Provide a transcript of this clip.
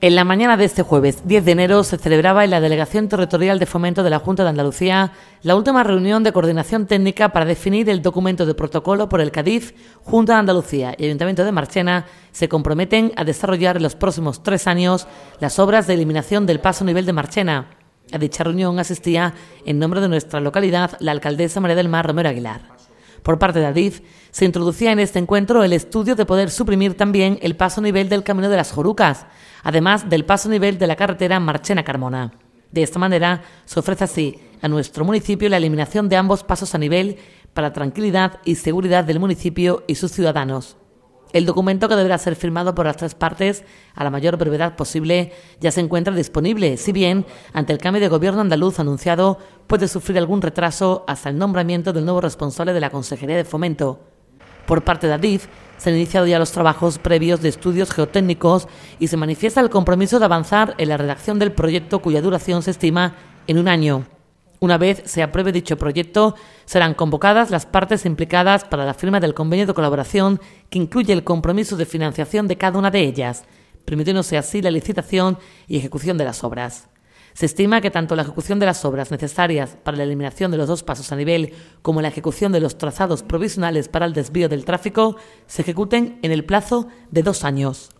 En la mañana de este jueves 10 de enero se celebraba en la Delegación Territorial de Fomento de la Junta de Andalucía la última reunión de coordinación técnica para definir el documento de protocolo por el Cádiz, Junta de Andalucía y Ayuntamiento de Marchena se comprometen a desarrollar en los próximos tres años las obras de eliminación del paso nivel de Marchena. A dicha reunión asistía, en nombre de nuestra localidad, la alcaldesa María del Mar Romero Aguilar por parte de Adif, se introducía en este encuentro el estudio de poder suprimir también el paso a nivel del Camino de las Jorucas, además del paso a nivel de la carretera Marchena-Carmona. De esta manera, se ofrece así a nuestro municipio la eliminación de ambos pasos a nivel para tranquilidad y seguridad del municipio y sus ciudadanos. El documento que deberá ser firmado por las tres partes a la mayor brevedad posible ya se encuentra disponible, si bien ante el cambio de gobierno andaluz anunciado puede sufrir algún retraso hasta el nombramiento del nuevo responsable de la Consejería de Fomento. Por parte de ADIF, se han iniciado ya los trabajos previos de estudios geotécnicos y se manifiesta el compromiso de avanzar en la redacción del proyecto cuya duración se estima en un año. Una vez se apruebe dicho proyecto, serán convocadas las partes implicadas para la firma del convenio de colaboración que incluye el compromiso de financiación de cada una de ellas, permitiéndose así la licitación y ejecución de las obras. Se estima que tanto la ejecución de las obras necesarias para la eliminación de los dos pasos a nivel como la ejecución de los trazados provisionales para el desvío del tráfico se ejecuten en el plazo de dos años.